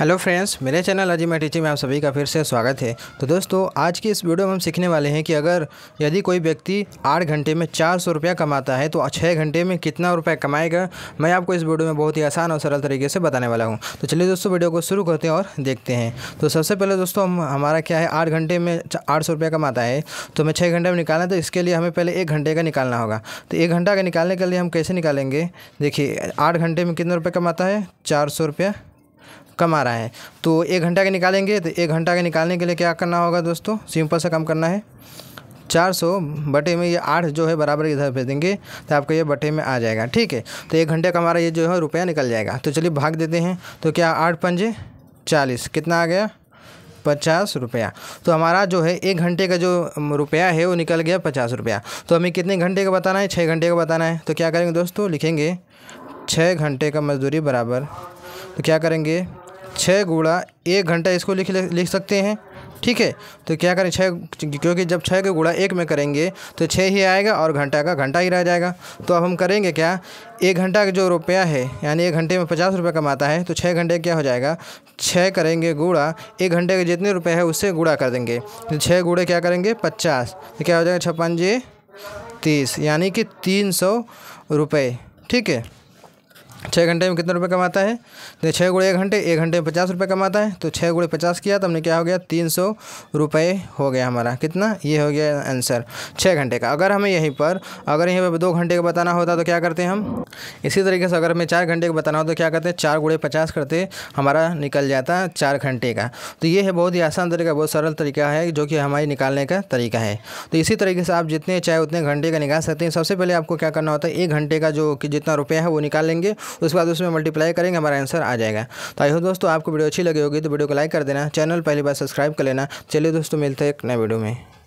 hello friends मेरे channel अजी मैं टीचिंग में आप सभी का फिर से स्वागत है तो दोस्तों आज की इस वीडियो में हम सीखने वाले हैं कि अगर यदि कोई व्यक्ति आठ घंटे में चार सौ रुपया कमाता है तो छः घंटे में कितना रुपया कमाएगा मैं आपको इस वीडियो में बहुत ही आसान और सरल तरीके से बताने वाला हूँ तो चलिए दोस्तों वीडियो को शुरू करते हैं और देखते हैं तो सबसे पहले दोस्तों हम हमारा क्या है आठ घंटे में आठ सौ रुपया कमाता है तो हमें छः घंटे में निकालना तो इसके लिए हमें पहले एक घंटे का निकालना होगा तो एक घंटा का निकालने के लिए हम कैसे निकालेंगे देखिए आठ घंटे में कितना रुपये कमाता है चार सौ रुपया कम आ रहा है तो एक घंटा के निकालेंगे तो एक घंटा के निकालने के लिए क्या करना होगा दोस्तों सिंपल सा कम करना है चार सौ बटे में ये आठ जो है बराबर इधर भेज देंगे तो आपका ये बटे में आ जाएगा ठीक है तो एक घंटे का हमारा ये जो है रुपया निकल जाएगा तो चलिए भाग देते हैं तो क्या आठ पंजे चालीस कितना आ गया पचास रुपया तो हमारा जो है एक घंटे का जो रुपया है वो निकल गया पचास रुपया तो हमें कितने घंटे का बताना है छः घंटे का बताना है तो क्या करेंगे दोस्तों लिखेंगे छः घंटे का मजदूरी बराबर तो क्या करेंगे छः गुड़ा एक घंटा इसको लिख लिख सकते हैं ठीक है तो क्या करें छः क्योंकि जब छः का गुड़ा एक में करेंगे तो छः ही आएगा और घंटा का घंटा ही रह जाएगा तो अब हम करेंगे क्या एक घंटा का जो रुपया है यानी एक घंटे में पचास रुपये कमाता है तो छः घंटे क्या हो जाएगा छः करेंगे गुड़ा एक घंटे के जितने रुपये है उससे गुड़ा कर देंगे तो छः गुड़े क्या करेंगे पचास तो क्या हो जाएगा छप्पन जी तीस यानी कि तीन सौ रुपये ठीक है छः घंटे में कितने रुपए कमाता है तो छः गुड़े एक घंटे एक घंटे में पचास रुपये कमाता है तो छः गुड़े पचास किया तो हमने क्या हो गया तीन सौ रुपये हो गया हमारा कितना ये हो गया आंसर छः घंटे का अगर हमें यहीं पर अगर यहीं पर दो घंटे का बताना होता तो क्या करते हम इसी तरीके से अगर हमें चार घंटे का बताना हो तो क्या करते हैं चार गुड़े पचास करते हमारा निकल जाता चार घंटे का तो ये है बहुत ही आसान तरीका बहुत सरल तरीका है जो कि हमारी निकालने का तरीका है तो इसी तरीके से आप जितने चाहे उतने घंटे का निकाल सकते हैं सबसे पहले आपको क्या करना होता है एक घंटे का जो कि जितना रुपया है वो निकाल लेंगे उसके बाद उसमें मल्टीप्लाई करेंगे हमारा आंसर आ जाएगा तो आई हो दोस्तों आपको वीडियो अच्छी लगी होगी तो वीडियो को लाइक कर देना चैनल पहली बार सब्सक्राइब कर लेना चलिए दोस्तों मिलते हैं एक नए वीडियो में